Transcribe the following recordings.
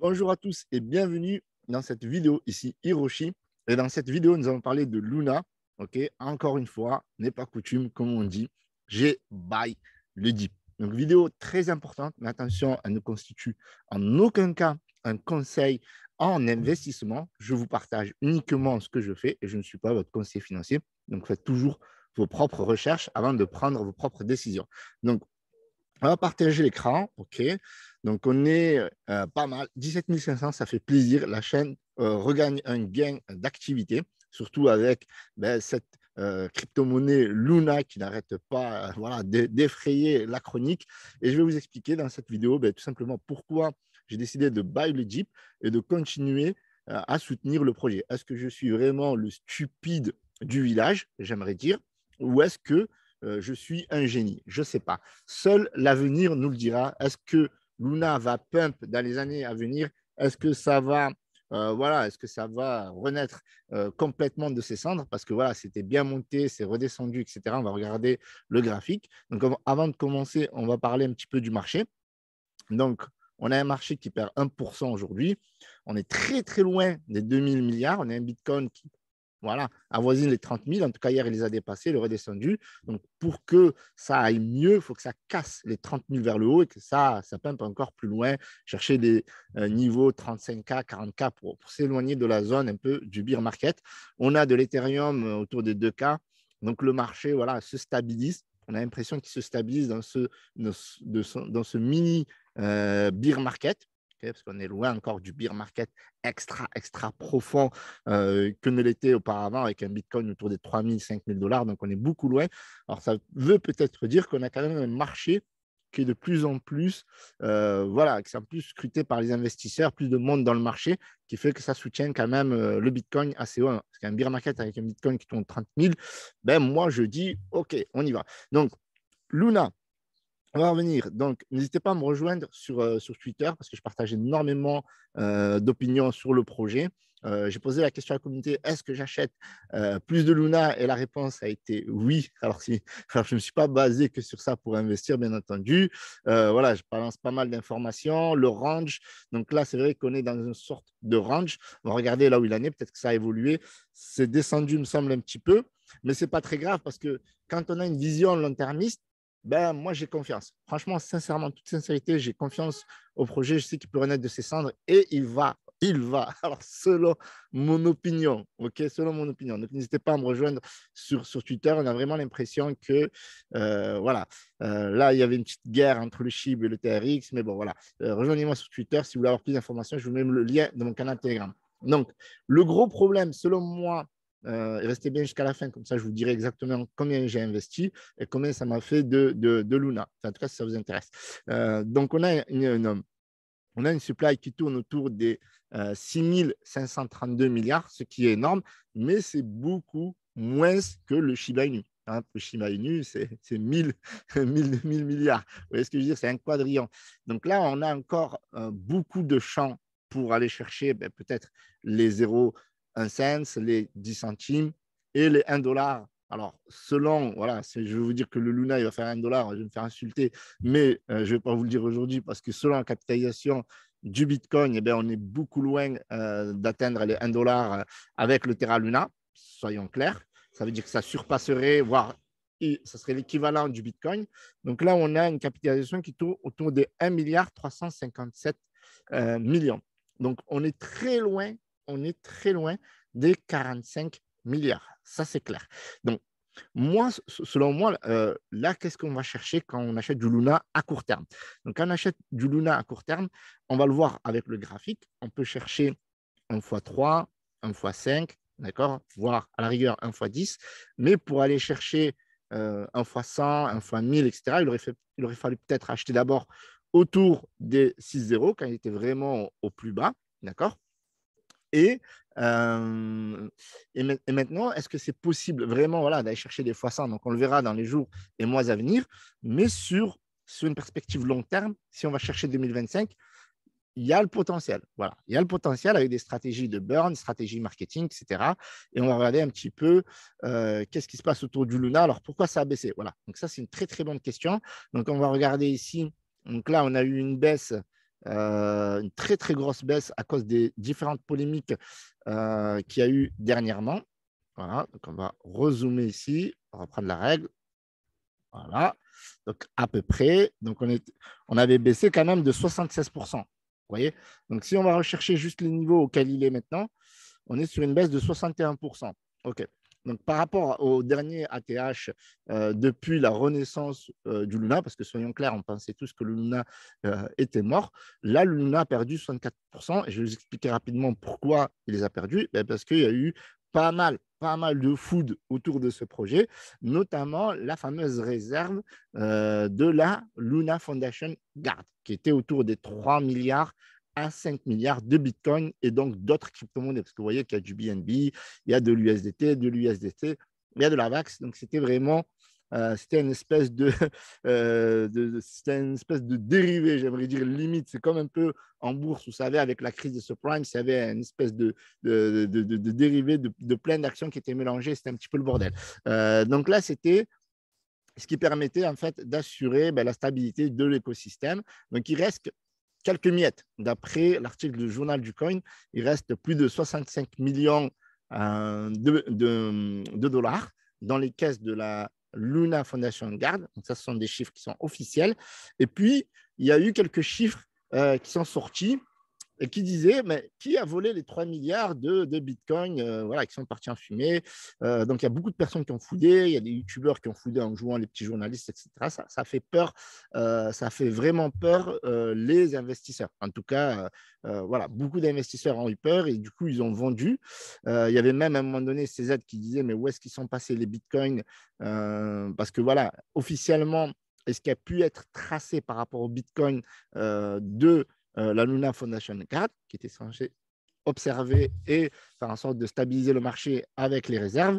Bonjour à tous et bienvenue dans cette vidéo ici Hiroshi. Et dans cette vidéo, nous allons parler de Luna. Ok, encore une fois, n'est pas coutume, comme on dit, j'ai buy le dit. Donc, vidéo très importante, mais attention, elle ne constitue en aucun cas un conseil en investissement. Je vous partage uniquement ce que je fais et je ne suis pas votre conseiller financier. Donc, faites toujours vos propres recherches avant de prendre vos propres décisions. Donc, on va partager l'écran, OK. Donc, on est euh, pas mal. 17 500, ça fait plaisir. La chaîne euh, regagne un gain d'activité, surtout avec ben, cette euh, crypto-monnaie Luna qui n'arrête pas voilà, d'effrayer la chronique. Et je vais vous expliquer dans cette vidéo ben, tout simplement pourquoi j'ai décidé de buy le Jeep et de continuer à soutenir le projet. Est-ce que je suis vraiment le stupide du village, j'aimerais dire, ou est-ce que euh, je suis un génie. Je ne sais pas. Seul l'avenir nous le dira. Est-ce que Luna va pump dans les années à venir Est-ce que ça va euh, voilà, est-ce que ça va renaître euh, complètement de ses cendres Parce que voilà, c'était bien monté, c'est redescendu, etc. On va regarder le graphique. Donc, avant de commencer, on va parler un petit peu du marché. Donc, on a un marché qui perd 1% aujourd'hui. On est très, très loin des 2000 milliards. On a un Bitcoin qui voilà, avoisine les 30 000. En tout cas, hier, il les a dépassés, il aurait descendu. Donc, pour que ça aille mieux, il faut que ça casse les 30 000 vers le haut et que ça, ça encore plus loin, chercher des euh, niveaux 35K, 40K pour, s'éloigner de la zone un peu du beer market. On a de l'Ethereum euh, autour des 2K. Donc, le marché voilà, se stabilise. On a l'impression qu'il se stabilise dans ce, dans ce, mini euh, beer market parce qu'on est loin encore du beer market extra, extra profond euh, que ne l'était auparavant avec un Bitcoin autour des 3 000, 5 000 dollars. Donc, on est beaucoup loin. Alors, ça veut peut-être dire qu'on a quand même un marché qui est de plus en plus, euh, voilà, qui en plus scruté par les investisseurs, plus de monde dans le marché, qui fait que ça soutient quand même euh, le Bitcoin assez haut. Parce qu'un beer market avec un Bitcoin qui tourne 30 000, ben moi je dis, OK, on y va. Donc, Luna, on va revenir. Donc, n'hésitez pas à me rejoindre sur, euh, sur Twitter parce que je partage énormément euh, d'opinions sur le projet. Euh, j'ai posé la question à la communauté est-ce que j'achète plus de Luna Et la réponse a été oui. Alors, si, je ne me suis pas basé que sur ça pour investir, bien entendu. voilà, je balance pas mal d'informations. Le range, donc là, c'est vrai qu'on est dans une sorte de range. On va regarder là où il en est. Peut-être que ça a évolué. C'est descendu, me semble, un petit peu. Mais ce n'est pas très grave parce que quand on a une vision long-termiste, ben, moi, j'ai confiance. Franchement, sincèrement, toute sincérité, j'ai confiance au projet. Je sais qu'il peut renaître de ses cendres et il va. Il va. Alors, selon mon opinion, OK, selon mon opinion. Donc, n'hésitez pas à me rejoindre sur, sur Twitter. On a vraiment l'impression que, euh, voilà, euh, là, il y avait une petite guerre entre le Chib et le TRX. Mais bon, voilà. Euh, rejoignez-moi sur Twitter si vous voulez avoir plus d'informations. Je vous mets le lien de mon canal Telegram. Donc, le gros problème, selon moi, euh, restez bien jusqu'à la fin. Comme ça, je vous dirai exactement combien j'ai investi et combien ça m'a fait de, de, Luna. en tout cas, si ça vous intéresse. Euh, donc, on a une, on a une supply qui tourne autour des 6532 euh, milliards, ce qui est énorme, mais c'est beaucoup moins que le Shiba Inu. Hein, le Shiba Inu, c'est 1000, 1000, milliards. Vous voyez ce que je veux dire C'est un quadrillion. Donc là, on a encore beaucoup de champs pour aller chercher ben, peut-être les zéros 1 cent, les 10 centimes et les 1 dollar. Alors, selon, voilà, je vais vous dire que le Luna, il va faire 1 dollar, je vais me faire insulter, mais euh, je ne vais pas vous le dire aujourd'hui parce que selon la capitalisation du Bitcoin, et eh bien, on est beaucoup loin euh, d'atteindre les 1 dollar euh, avec le Terra Luna, soyons clairs. Ça veut dire que ça surpasserait, voire ça serait l'équivalent du Bitcoin. Donc là, on a une capitalisation qui tourne autour de 1 milliard 357 millions. Donc on est très loin on est très loin des 45 milliards. Ça, c'est clair. Donc, moi, selon moi, euh, là, qu'est-ce qu'on va chercher quand on achète du Luna à court terme Donc, quand on achète du Luna à court terme, on va le voir avec le graphique. On peut chercher 1 x 3, 1 x 5, d'accord Voire à la rigueur 1 x 10. Mais pour aller chercher euh, 1 x 100, 1 x 1000, etc., il aurait, fallu peut-être acheter d'abord autour des 6 quand il était vraiment au plus bas, d'accord et, et, maintenant, est-ce que c'est possible vraiment voilà, d'aller chercher des fois ça Donc, on le verra dans les jours et mois à venir. Mais sur, sur une perspective long terme, si on va chercher 2025, il y a le potentiel. Voilà, il y a le potentiel avec des stratégies de burn, stratégies marketing, etc. Et on va regarder un petit peu qu'est-ce qui se passe autour du Luna. Alors, pourquoi ça a baissé Voilà, donc ça, c'est une très, très bonne question. Donc, on va regarder ici. Donc là, on a eu une baisse euh, une très très grosse baisse à cause des différentes polémiques euh, qu'il y a eu dernièrement. Voilà, donc on va rezoomer ici, on va reprendre la règle. Voilà, donc à peu près, donc on, est, on avait baissé quand même de 76%. Vous voyez Donc si on va rechercher juste les niveaux auxquels il est maintenant, on est sur une baisse de 61%. OK. Donc, par rapport au dernier ATH euh, depuis la renaissance euh, du Luna, parce que soyons clairs, on pensait tous que le Luna euh, était mort, là, le Luna a perdu 64%. Et je vais vous expliquer rapidement pourquoi il les a perdus. Ben, parce qu'il y a eu pas mal, pas mal de food autour de ce projet, notamment la fameuse réserve de la Luna Foundation Guard, qui était autour des 3 milliards 5 milliards de Bitcoin et donc d'autres crypto-monnaies. Parce que vous voyez qu'il y a du BNB, il y a de l'USDT, de l'USDT il y a de la VAX. Donc, c'était vraiment euh, c'était une espèce de, euh, une espèce de dérivé, j'aimerais dire limite. C'est comme un peu en bourse, vous savez, avec la crise de subprimes, il y avait une espèce de, de, de, de dérivé de, plein d'actions qui étaient mélangées. C'était un petit peu le bordel. Euh, donc là, c'était ce qui permettait en fait d'assurer ben, la stabilité de l'écosystème. Donc il reste quelques miettes. D'après l'article du journal du Coin, il reste plus de 65 millions euh, de, dollars dans les caisses de la Luna Foundation Guard. Donc, ce sont des chiffres qui sont officiels. Et puis, il y a eu quelques chiffres euh, qui sont sortis qui disait mais qui a volé les 3 milliards de, de Bitcoin euh, voilà, qui sont partis en fumée. Euh, donc il y a beaucoup de personnes qui ont fouillé, il y a des youtubeurs qui ont foudé en jouant les petits journalistes, etc. Ça, ça fait peur, euh, ça fait vraiment peur les investisseurs. En tout cas, voilà, beaucoup d'investisseurs ont eu peur et du coup ils ont vendu. il y avait même à un moment donné CZ qui disait, mais où est-ce qu'ils sont passés les Bitcoins Parce que voilà, officiellement, est-ce qu'il a pu être tracé par rapport au Bitcoin de euh, la Luna Foundation 4, qui était censée observer et faire en sorte de stabiliser le marché avec les réserves,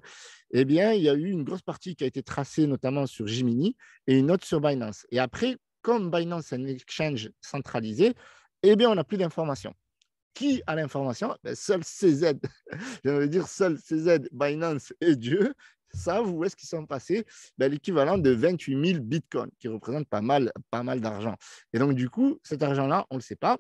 eh bien, il y a eu une grosse partie qui a été tracée notamment sur Gemini et une autre sur Binance. Et après, comme Binance est un exchange centralisé, eh bien, on n'a plus d'informations. Qui a l'information ben, Seul CZ. Je veux dire, seul CZ, Binance et Dieu savent où est-ce qu'ils sont passés, ben, l'équivalent de 28 000 bitcoins, qui représentent pas mal, pas mal d'argent. Et donc, du coup, cet argent-là, on ne le sait pas.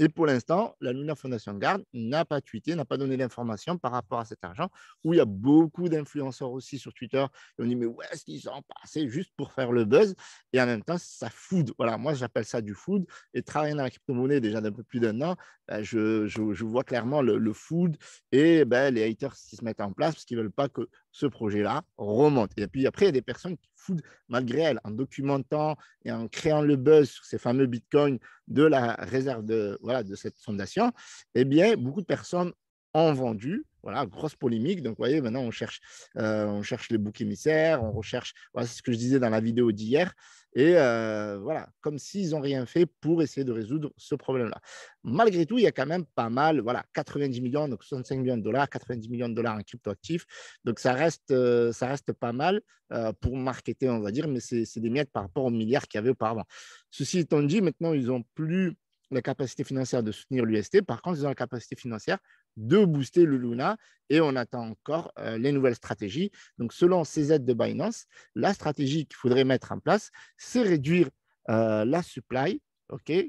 Et pour l'instant, la Luna Foundation Garde n'a pas tweeté, n'a pas donné d'informations par rapport à cet argent, où il y a beaucoup d'influenceurs aussi sur Twitter. Et on dit, mais où est-ce qu'ils ont passé juste pour faire le buzz Et en même temps, ça food. Voilà, moi, j'appelle ça du food. Et travaillant dans la crypto-monnaie déjà d'un peu plus d'un an, ben, je, vois clairement le, le food et ben, les haters qui se mettent en place parce qu'ils ne veulent pas que ce projet-là remonte. Et puis après, il y a des personnes qui food, malgré elle, en documentant et en créant le buzz sur ces fameux bitcoins de la réserve de, voilà, de cette fondation, eh bien, beaucoup de personnes ont vendu voilà, grosse polémique. Donc, vous voyez, maintenant, on cherche, euh, on cherche les boucs émissaires, on recherche, voilà, c'est ce que je disais dans la vidéo d'hier. Et euh, voilà, comme s'ils n'ont rien fait pour essayer de résoudre ce problème-là. Malgré tout, il y a quand même pas mal, voilà, 90 millions, donc 65 millions de dollars, 90 millions de dollars en cryptoactifs. Donc, ça reste, euh, ça reste pas mal pour marketer, on va dire, mais c'est des miettes par rapport aux milliards qu'il y avait auparavant. Ceci étant dit, maintenant, ils n'ont plus la capacité financière de soutenir l'UST. Par contre, ils ont la capacité financière de booster le Luna et on attend encore euh, les nouvelles stratégies. Donc, selon ces aides de Binance, la stratégie qu'il faudrait mettre en place, c'est réduire euh, la supply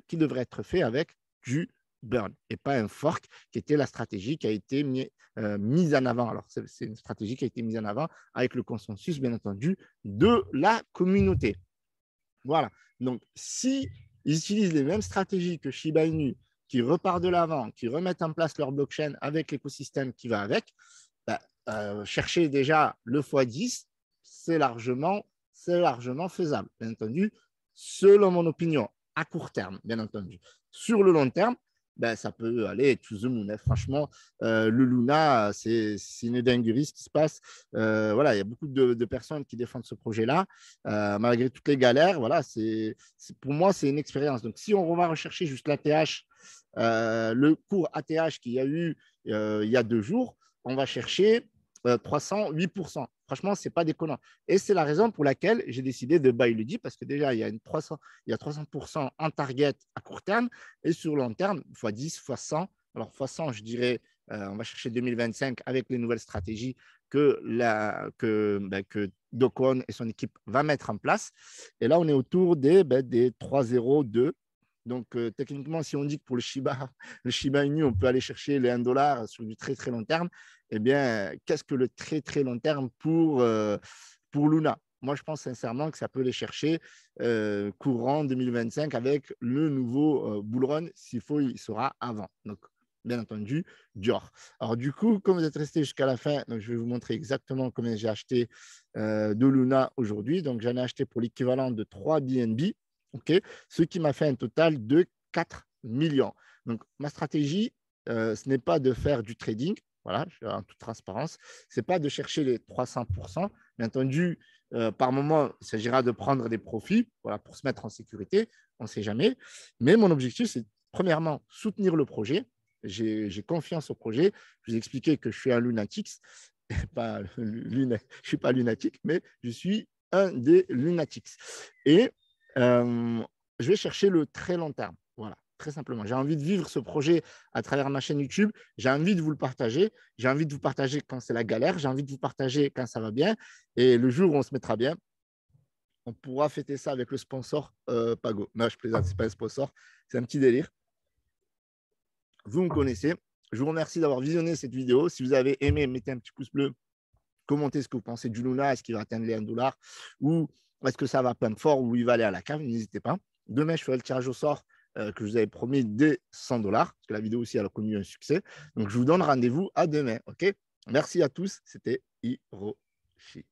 qui devrait être fait avec du burn et pas un fork qui était la stratégie qui a été euh, mise en avant. Alors, c'est une stratégie qui a été mise en avant avec le consensus, bien entendu, de la communauté. Voilà. Donc, si utilisent les mêmes stratégies que Shiba Inu, qui repartent de l'avant, qui remettent en place leur blockchain avec l'écosystème qui va avec, bah, euh, chercher déjà le x10, c'est largement, largement faisable, bien entendu, selon mon opinion, à court terme, bien entendu. Sur le long terme, ben, ça peut aller tout the Franchement, euh, le Luna, c'est une dinguerie ce qui se passe. Euh, voilà, il y a beaucoup de, personnes qui défendent ce projet-là. Euh, malgré toutes les galères, voilà, c'est pour moi, c'est une expérience. Donc, si on va rechercher juste l'ATH, le cours ATH qu'il y a eu il y a deux jours, on va chercher 300 euh, 308%. Franchement, ce n'est pas déconnant. Et c'est la raison pour laquelle j'ai décidé de buy dit parce que déjà, il y a, une 300, il y a 300% en target à court terme, et sur long terme, x 10, fois 100. Alors, fois 100, je dirais, euh, on va chercher 2025 avec les nouvelles stratégies que, la, que, ben, Docon et son équipe va mettre en place. Et là, on est autour des, ben, des 3,02. Donc, euh, techniquement, si on dit que pour le Shiba, le Shiba Inu, on peut aller chercher les 1 dollar sur du très, très long terme, eh bien, qu'est-ce que le très, très long terme pour, euh, Luna Moi, je pense sincèrement que ça peut les chercher euh, courant 2025 avec le nouveau euh, Bull Run. S'il faut, il sera avant. Donc, bien entendu, Dior. Alors, du coup, comme vous êtes resté jusqu'à la fin, je vais vous montrer exactement combien j'ai acheté de Luna aujourd'hui. Donc, j'en ai acheté pour l'équivalent de 3 BNB, ce qui m'a fait un total de 4 millions. Donc, ma stratégie, ce n'est pas de faire du trading, voilà, en toute transparence. c'est pas de chercher les 300%. Bien entendu, euh, par moment, il s'agira de prendre des profits pour se mettre en sécurité. On ne sait jamais. Mais mon objectif, c'est premièrement soutenir le projet. J'ai confiance au projet. Je vous ai expliqué que je suis un lunatique. je ne suis pas lunatique, mais je suis un des lunatiques. Et euh, je vais chercher le très long terme. Très simplement. J'ai envie de vivre ce projet à travers ma chaîne YouTube. J'ai envie de vous le partager. J'ai envie de vous partager quand c'est la galère. J'ai envie de vous partager quand ça va bien. Et le jour où on se mettra bien, on pourra fêter ça avec le sponsor euh, Pago. Non, je plaisante, ce n'est pas un sponsor. C'est un petit délire. Vous me connaissez. Je vous remercie d'avoir visionné cette vidéo. Si vous avez aimé, mettez un petit pouce bleu. Commentez ce que vous pensez du Luna. Est-ce qu'il va atteindre les 1 Ou est-ce que ça va peindre fort ou il va aller à la cave N'hésitez pas. Demain, je ferai le tirage au sort euh, que je vous avais promis des 100 dollars, parce que la vidéo aussi a connu un succès. Donc je vous donne rendez-vous à demain. Ok Merci à tous. C'était Hiroshi.